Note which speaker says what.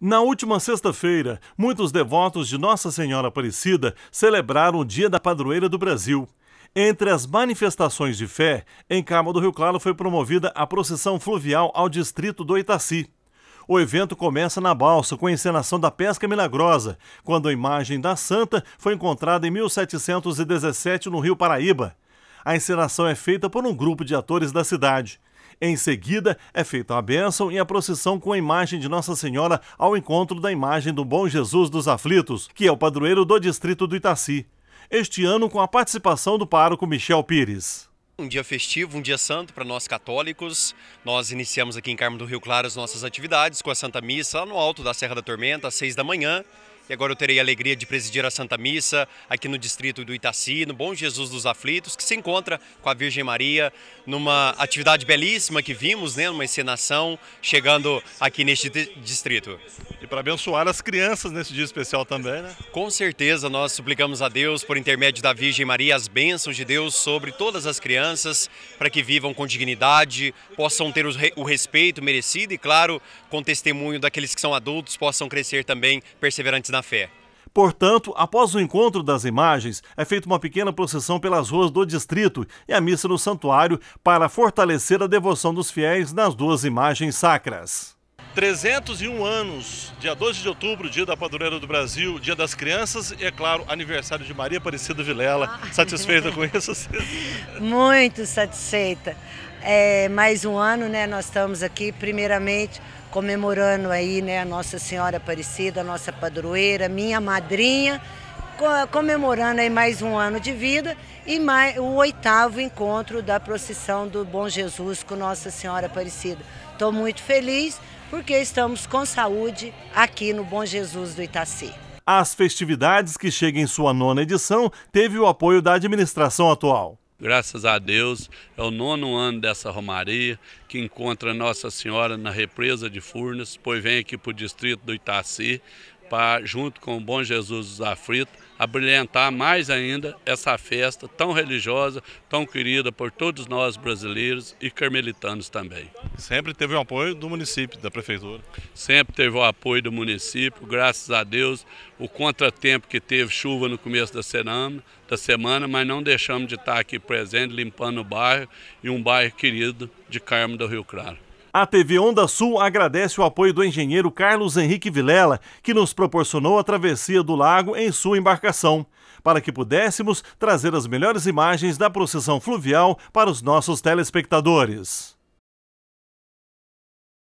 Speaker 1: Na última sexta-feira, muitos devotos de Nossa Senhora Aparecida celebraram o Dia da Padroeira do Brasil. Entre as manifestações de fé, em Cabo do Rio Claro foi promovida a procissão fluvial ao distrito do Itaci. O evento começa na balsa com a encenação da pesca milagrosa, quando a imagem da santa foi encontrada em 1717 no Rio Paraíba. A encenação é feita por um grupo de atores da cidade. Em seguida, é feita a bênção e a procissão com a imagem de Nossa Senhora ao encontro da imagem do Bom Jesus dos Aflitos, que é o padroeiro do distrito do Itaci. Este ano, com a participação do pároco Michel Pires.
Speaker 2: Um dia festivo, um dia santo para nós católicos. Nós iniciamos aqui em Carmo do Rio Claro as nossas atividades com a Santa Missa lá no alto da Serra da Tormenta, às seis da manhã e agora eu terei a alegria de presidir a Santa Missa aqui no distrito do Itaci, no Bom Jesus dos Aflitos, que se encontra com a Virgem Maria numa atividade belíssima que vimos, né, numa encenação, chegando aqui neste distrito.
Speaker 1: E para abençoar as crianças nesse dia especial também, né?
Speaker 2: Com certeza, nós suplicamos a Deus, por intermédio da Virgem Maria, as bênçãos de Deus sobre todas as crianças, para que vivam com dignidade, possam ter o respeito merecido e, claro, com testemunho daqueles que são adultos, possam crescer também perseverantes na fé.
Speaker 1: Portanto, após o encontro das imagens, é feita uma pequena procissão pelas ruas do distrito e a missa no santuário para fortalecer a devoção dos fiéis nas duas imagens sacras. 301 anos, dia 12 de outubro, dia da padroeira do Brasil, dia das crianças e, é claro, aniversário de Maria Aparecida Vilela. Ah. Satisfeita com isso?
Speaker 3: Muito satisfeita. É, mais um ano, né? Nós estamos aqui, primeiramente, comemorando aí, né? A Nossa Senhora Aparecida, a nossa padroeira, minha madrinha, comemorando aí mais um ano de vida e mais, o oitavo encontro da procissão do Bom Jesus com Nossa Senhora Aparecida. Estou muito feliz porque estamos com saúde aqui no Bom Jesus do Itaci.
Speaker 1: As festividades que chegam em sua nona edição teve o apoio da administração atual.
Speaker 4: Graças a Deus, é o nono ano dessa romaria que encontra Nossa Senhora na represa de Furnas, pois vem aqui para o distrito do Itaci para, junto com o Bom Jesus dos Aflitos, abrilhantar mais ainda essa festa tão religiosa, tão querida por todos nós brasileiros e carmelitanos também. Sempre teve o apoio do município, da prefeitura? Sempre teve o apoio do município, graças a Deus. O contratempo que teve chuva no começo da semana, da semana mas não deixamos de estar aqui presente, limpando o bairro e um bairro querido de Carmo do Rio Claro.
Speaker 1: A TV Onda Sul agradece o apoio do engenheiro Carlos Henrique Vilela, que nos proporcionou a travessia do lago em sua embarcação, para que pudéssemos trazer as melhores imagens da procissão fluvial para os nossos telespectadores.